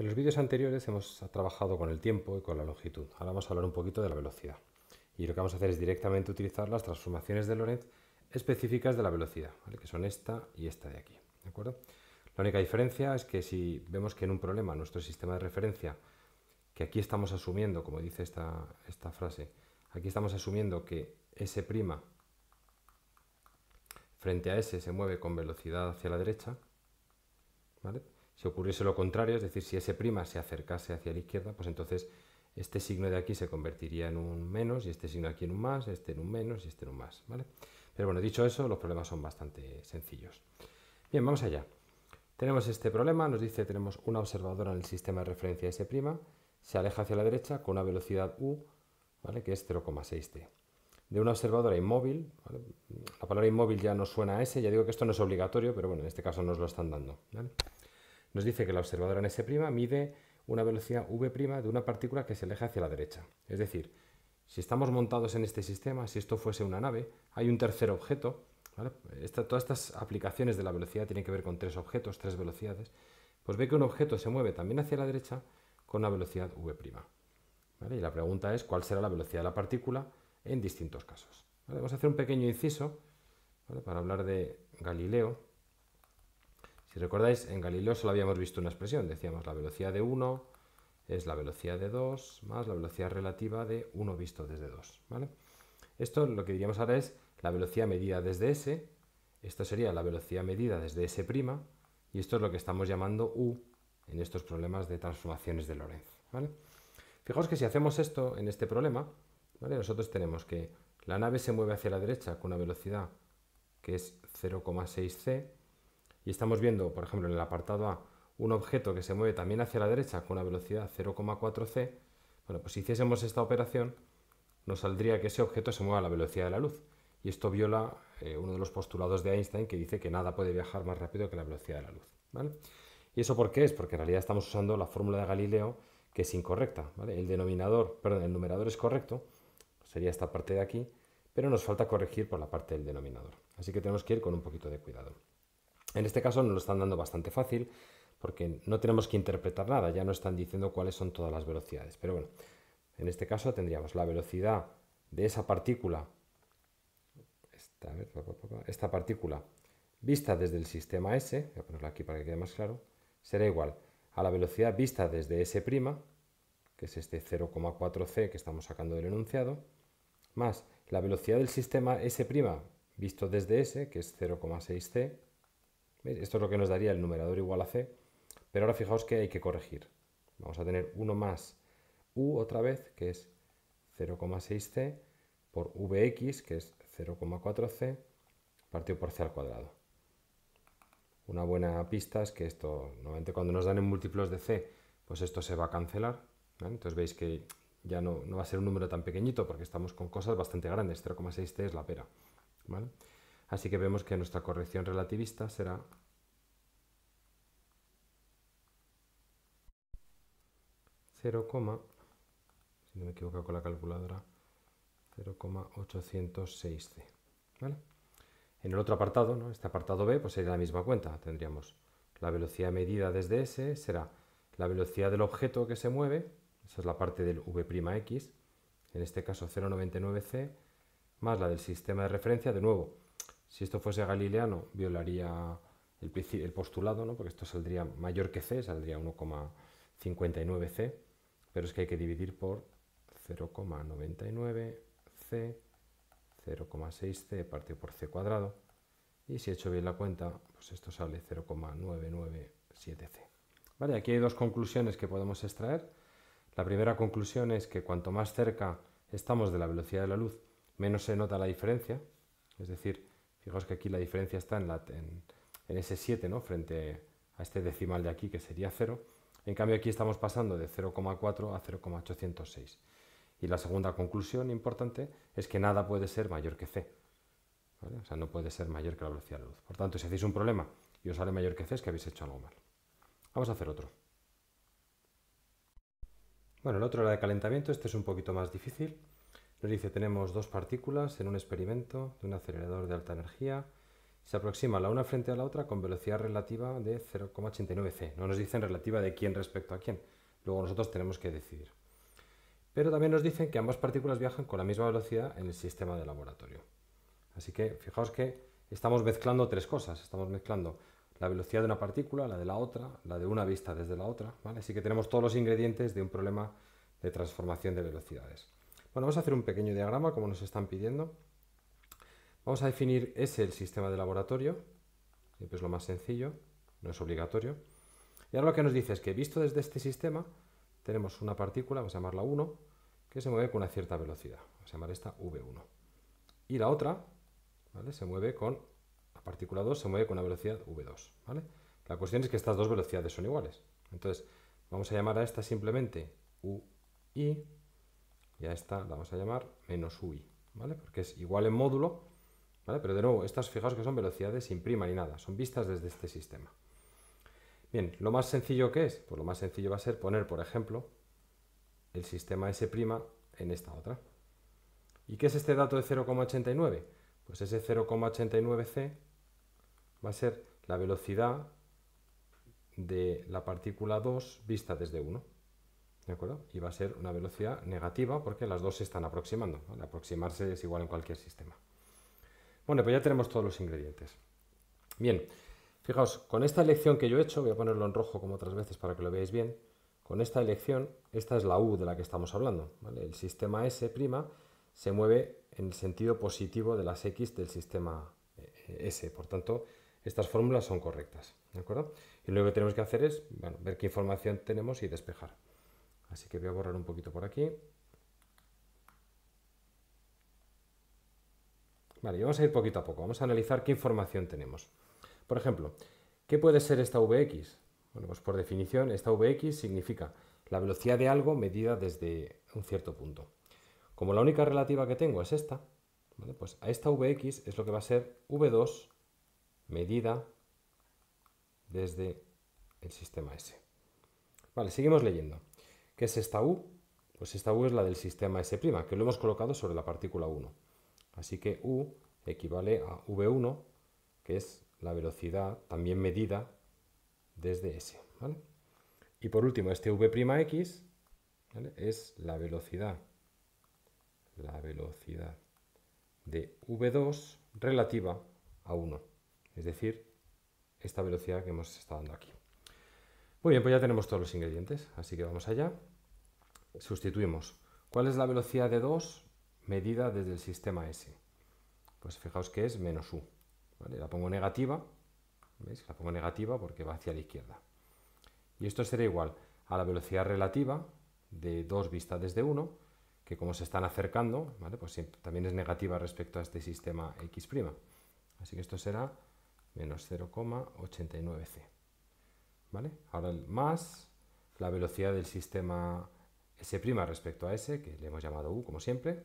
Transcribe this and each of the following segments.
En los vídeos anteriores hemos trabajado con el tiempo y con la longitud. Ahora vamos a hablar un poquito de la velocidad. Y lo que vamos a hacer es directamente utilizar las transformaciones de Lorentz específicas de la velocidad, que son esta y esta de aquí. ¿de acuerdo? La única diferencia es que si vemos que en un problema nuestro sistema de referencia, que aquí estamos asumiendo, como dice esta, esta frase, aquí estamos asumiendo que S' frente a S se mueve con velocidad hacia la derecha, ¿vale? Si ocurriese lo contrario, es decir, si ese prima se acercase hacia la izquierda, pues entonces este signo de aquí se convertiría en un menos y este signo aquí en un más, este en un menos y este en un más, ¿vale? Pero bueno, dicho eso, los problemas son bastante sencillos. Bien, vamos allá. Tenemos este problema, nos dice que tenemos una observadora en el sistema de referencia S', se aleja hacia la derecha con una velocidad U, ¿vale? que es 0,6t. De una observadora inmóvil, la palabra inmóvil ya no suena a ese. ya digo que esto no es obligatorio, pero bueno, en este caso nos lo están dando. Nos dice que la observadora en S' mide una velocidad v' de una partícula que se aleja hacia la derecha. Es decir, si estamos montados en este sistema, si esto fuese una nave, hay un tercer objeto. todas estas aplicaciones de la velocidad tienen que ver con tres objetos, tres velocidades. Pues ve que un objeto se mueve también hacia la derecha con una velocidad v'. Y la pregunta es cuál será la velocidad de la partícula en distintos casos. Vamos a hacer un pequeño inciso para hablar de Galileo. Si recordáis, en Galileo solo habíamos visto una expresión, decíamos la velocidad de 1 es la velocidad de 2 más la velocidad relativa de 1 visto desde 2. Esto lo que diríamos ahora es la velocidad medida desde S, esto sería la velocidad medida desde S', y esto es lo que estamos llamando U en estos problemas de transformaciones de Lorentz. Fijaos que si hacemos esto en este problema, nosotros tenemos que la nave se mueve hacia la derecha con una velocidad que es 0,6c, y estamos viendo, por ejemplo, en el apartado A, un objeto que se mueve también hacia la derecha con una velocidad 0,4c, bueno, pues si hiciésemos esta operación, nos saldría que ese objeto se mueva a la velocidad de la luz. Y esto viola eh, uno de los postulados de Einstein que dice que nada puede viajar más rápido que la velocidad de la luz. ¿Y eso por qué es? Porque en realidad estamos usando la fórmula de Galileo que es incorrecta. El denominador, perdón, el numerador es correcto, sería esta parte de aquí, pero nos falta corregir por la parte del denominador. Así que tenemos que ir con un poquito de cuidado. En este caso nos lo están dando bastante fácil porque no tenemos que interpretar nada, ya no están diciendo cuáles son todas las velocidades. Pero bueno, en este caso tendríamos la velocidad de esa partícula, esta, partícula vista desde el sistema S, voy a ponerla aquí para que quede más claro, será igual a la velocidad vista desde S', que es este 0,4c que estamos sacando del enunciado, más la velocidad del sistema S' visto desde S, que es 0,6c, esto es lo que nos daría el numerador igual a c, pero ahora fijaos que hay que corregir. Vamos a tener 1 más u otra vez, que es 0,6c, por vx, que es 0,4c, partido por c al cuadrado. Una buena pista es que esto, normalmente cuando nos dan en múltiplos de c, pues esto se va a cancelar. Entonces veis que ya no, no, va a ser un número tan pequeñito porque estamos con cosas bastante grandes. 06 c es la pera. ¿vale? Así que vemos que nuestra corrección relativista será cero si no me equivoco con la calculadora, 0,806C. En el otro apartado, este apartado B, pues sería la misma cuenta. Tendríamos la velocidad medida desde S, será la velocidad del objeto que se mueve, esa es la parte del V'X, en este caso 0,99C, más la del sistema de referencia, de nuevo, si esto fuese galileano, violaría el, postulado, porque esto saldría mayor que c, saldría 1,59c, pero es que hay que dividir por 0,99c, 0,6c partido por c cuadrado, y si he hecho bien la cuenta, pues esto sale 0,997c. Vale, aquí hay dos conclusiones que podemos extraer. La primera conclusión es que cuanto más cerca estamos de la velocidad de la luz, menos se nota la diferencia, es decir, Fijaos que aquí la diferencia está en, la, en, ese 7 ¿no? frente a este decimal de aquí que sería 0. En cambio aquí estamos pasando de 0,4 a 0,806. Y la segunda conclusión importante es que nada puede ser mayor que c. O sea, no puede ser mayor que la velocidad de la luz. Por tanto, si hacéis un problema y os sale mayor que c es que habéis hecho algo mal. Vamos a hacer otro. Bueno, el otro era de calentamiento, este es un poquito más difícil. Nos dice, tenemos dos partículas en un experimento de un acelerador de alta energía. Se aproxima la una frente a la otra con velocidad relativa de 0,89 c. No nos dicen relativa de quién respecto a quién. Luego nosotros tenemos que decidir. Pero también nos dicen que ambas partículas viajan con la misma velocidad en el sistema de laboratorio. Así que fijaos que estamos mezclando tres cosas. Estamos mezclando la velocidad de una partícula, la de la otra, la de una vista desde la otra. Así que tenemos todos los ingredientes de un problema de transformación de velocidades. Bueno, vamos a hacer un pequeño diagrama como nos están pidiendo. Vamos a definir ese el sistema de laboratorio, siempre es lo más sencillo, no es obligatorio. Y ahora lo que nos dice es que visto desde este sistema tenemos una partícula, vamos a llamarla 1, que se mueve con una cierta velocidad, vamos a llamar esta V1. Y la otra, ¿vale? Se mueve con, la partícula 2 se mueve con una velocidad V2, ¿vale? La cuestión es que estas dos velocidades son iguales. Entonces, vamos a llamar a esta simplemente UI y a esta la vamos a llamar menos UI, ¿vale? Porque es igual en módulo, ¿vale? Pero de nuevo, estas fijaos que son velocidades sin prima ni nada, son vistas desde este sistema. Bien, lo más sencillo que es, pues lo más sencillo va a ser poner, por ejemplo, el sistema S' en esta otra. ¿Y qué es este dato de 0,89? Pues ese 0,89C va a ser la velocidad de la partícula 2 vista desde 1. ¿De acuerdo? Y va a ser una velocidad negativa porque las dos se están aproximando. Aproximarse es igual en cualquier sistema. Bueno, pues ya tenemos todos los ingredientes. Bien, fijaos, con esta elección que yo he hecho, voy a ponerlo en rojo como otras veces para que lo veáis bien, con esta elección, esta es la U de la que estamos hablando. El sistema S' se mueve en el sentido positivo de las X del sistema eh, S. Por tanto, estas fórmulas son correctas. ¿de acuerdo? Y lo que tenemos que hacer es ver qué información tenemos y despejar. Así que voy a borrar un poquito por aquí. Vale, y vamos a ir poquito a poco. Vamos a analizar qué información tenemos. Por ejemplo, ¿qué puede ser esta VX? Bueno, pues por definición, esta VX significa la velocidad de algo medida desde un cierto punto. Como la única relativa que tengo es esta, pues a esta VX es lo que va a ser V2 medida desde el sistema S. Vale, seguimos leyendo. ¿Qué es esta U? Pues esta U es la del sistema S', que lo hemos colocado sobre la partícula 1. Así que U equivale a V1, que es la velocidad también medida desde S. Y por último, este V'X ¿vale? es la velocidad, la velocidad de V2 relativa a 1, es decir, esta velocidad que hemos estado dando aquí. Muy bien, pues ya tenemos todos los ingredientes, así que vamos allá. Sustituimos. ¿Cuál es la velocidad de 2 medida desde el sistema S? Pues fijaos que es menos U. La pongo negativa, ¿veis? La pongo negativa porque va hacia la izquierda. Y esto será igual a la velocidad relativa de 2 vista desde 1, que como se están acercando, pues también es negativa respecto a este sistema X'. Así que esto será menos 0,89C. ¿vale? Ahora el más la velocidad del sistema S' respecto a S, que le hemos llamado U como siempre,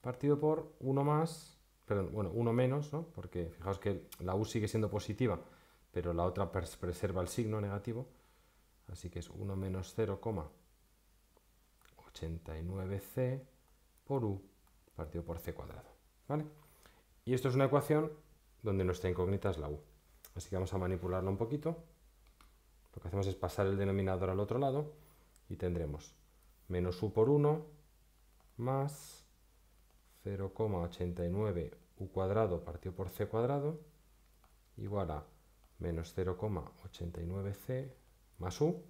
partido por 1 más, perdón, bueno, 1 menos, ¿no? Porque fijaos que la U sigue siendo positiva, pero la otra preserva el signo negativo, así que es 1 menos 0,89C por U partido por C cuadrado, ¿vale? Y esto es una ecuación donde nuestra incógnita es la U. Así que vamos a manipularlo un poquito. Lo que hacemos es pasar el denominador al otro lado y tendremos menos u por 1 más 0,89 u cuadrado partido por c cuadrado igual a menos 0,89c más u.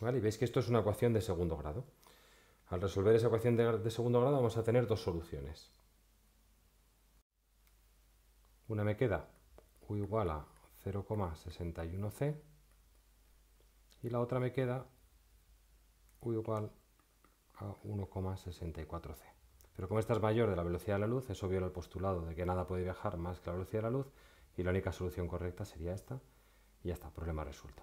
¿Vale? Y veis que esto es una ecuación de segundo grado. Al resolver esa ecuación de, de segundo grado vamos a tener dos soluciones. Una me queda u igual a 0,61C y la otra me queda U igual a 1,64C. Pero como esta es mayor de la velocidad de la luz, eso obvio el postulado de que nada puede viajar más que la velocidad de la luz y la única solución correcta sería esta y ya está, problema resuelto.